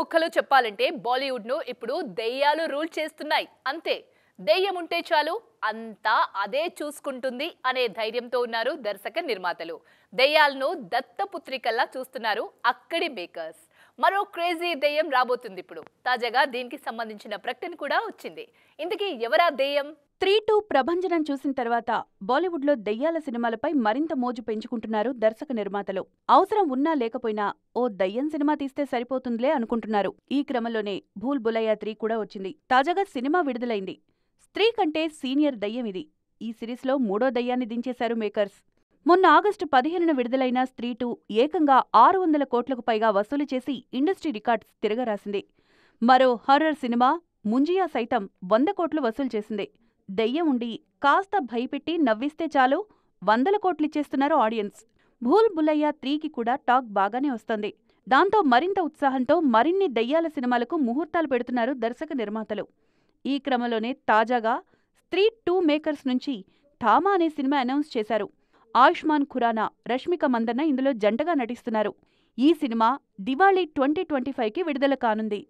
ముక్కలు చెప్పాలంటే బాలీవుడ్ను ఇప్పుడు దెయ్యాలు రూల్ చేస్తున్నాయి అంతే దెయ్యం ఉంటే చాలు అంతా అదే చూసుకుంటుంది అనే ధైర్యంతో ఉన్నారు దర్శక నిర్మాతలు దెయ్యాలను దత్తపుత్రికల్లా చూస్తున్నారు అక్కడి మేకర్స్ మరో క్రేజీ దెయ్యం రాబోతుంది ఇప్పుడు తాజాగా దీనికి సంబంధించిన ప్రకటన కూడా వచ్చింది ఇందుకే ఎవరా దెయ్యం త్రీ టూ ప్రభంజనం చూసిన తర్వాత బాలీవుడ్లో దెయ్యాల సినిమాలపై మరింత మోజు పెంచుకుంటున్నారు దర్శక నిర్మాతలు అవసరం ఉన్నా లేకపోయినా ఓ దయ్యం సినిమా తీస్తే సరిపోతుందిలే అనుకుంటున్నారు ఈ క్రమంలోనే భూల్ బులయ్యా త్రీ కూడా వచ్చింది తాజాగా సినిమా విడుదలైంది స్త్రీ కంటే సీనియర్ దయ్యం ఇది ఈ సిరీస్లో మూడో దయ్యాన్ని దించేశారు మేకర్స్ మొన్న ఆగస్టు పదిహేనున విడుదలైన స్త్రీ టూ ఏకంగా ఆరు వందల కోట్లకు పైగా వసూలు చేసి ఇండస్ట్రీ రికార్డ్స్ తిరగరాసింది మరో హర్రర్ సినిమా ముంజియా సైతం వంద కోట్లు వసూలు చేసింది దెయ్యముండి కాస్త భయపెట్టి నవ్విస్తే చాలు వందల కోట్లిచ్చేస్తున్నారు ఆడియన్స్ భూల్ బుల్లయ్య త్రీకి కూడా టాక్ బాగానే వస్తుంది దాంతో మరింత ఉత్సాహంతో మరిన్ని దయ్యాల సినిమాలకు ముహూర్తాలు పెడుతున్నారు దర్శక నిర్మాతలు ఈ క్రమంలోనే తాజాగా స్త్రీ టూ మేకర్స్ నుంచి థామా అనే సినిమా అనౌన్స్ చేశారు ఆయుష్మాన్ ఖురానా రష్మిక మందన్న ఇందులో జంటగా నటిస్తున్నారు ఈ సినిమా దివాళీ ట్వంటీ ట్వంటీ ఫైవ్కి విడుదల కానుంది